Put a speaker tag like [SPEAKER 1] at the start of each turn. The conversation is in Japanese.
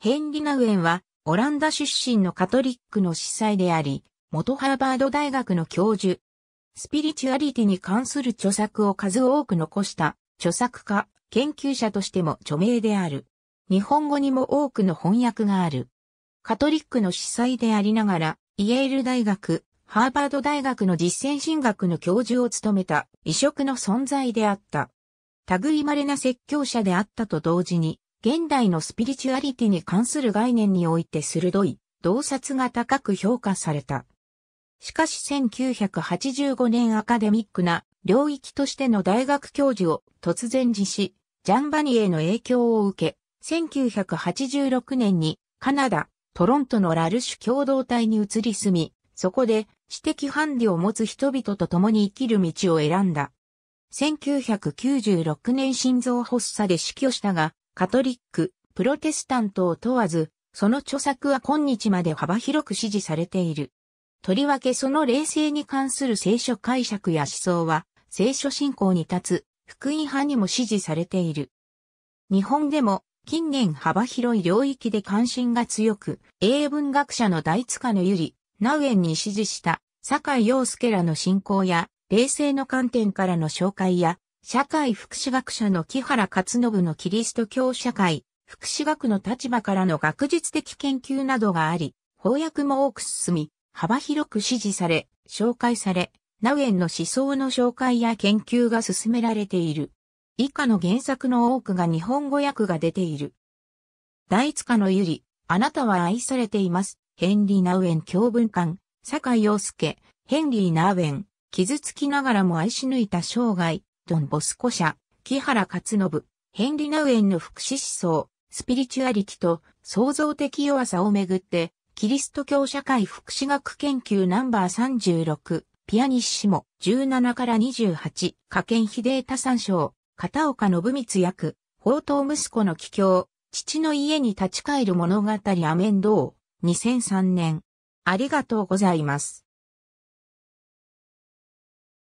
[SPEAKER 1] ヘンリナウエンは、オランダ出身のカトリックの司祭であり、元ハーバード大学の教授。スピリチュアリティに関する著作を数多く残した、著作家、研究者としても著名である。日本語にも多くの翻訳がある。カトリックの司祭でありながら、イエール大学、ハーバード大学の実践神学の教授を務めた異色の存在であった。類稀な説教者であったと同時に、現代のスピリチュアリティに関する概念において鋭い洞察が高く評価された。しかし1985年アカデミックな領域としての大学教授を突然辞し、ジャンバニエの影響を受け、1986年にカナダ、トロントのラルシュ共同体に移り住み、そこで知的判理を持つ人々と共に生きる道を選んだ。1996年心臓発作で死去したが、カトリック、プロテスタントを問わず、その著作は今日まで幅広く支持されている。とりわけその霊性に関する聖書解釈や思想は、聖書信仰に立つ、福音派にも支持されている。日本でも、近年幅広い領域で関心が強く、英文学者の大塚のゆり、ナウエンに支持した、坂井陽介らの信仰や、霊性の観点からの紹介や、社会福祉学者の木原勝信のキリスト教社会、福祉学の立場からの学術的研究などがあり、翻訳も多く進み、幅広く支持され、紹介され、ナウエンの思想の紹介や研究が進められている。以下の原作の多くが日本語訳が出ている。大塚のゆり、あなたは愛されています。ヘンリー・ナウエン教文館、坂井陽介、ヘンリー・ナウエン、傷つきながらも愛し抜いた生涯、ドン・ボスコ社、木原勝信、ヘンリナウエンの福祉思想、スピリチュアリティと創造的弱さをめぐって、キリスト教社会福祉学研究ナンバー36、ピアニッシモ、17から28、加データ参照、片岡信光役、宝刀息子の帰郷、父の家に立ち返る物語アメンドー、2003年。ありがとうございます。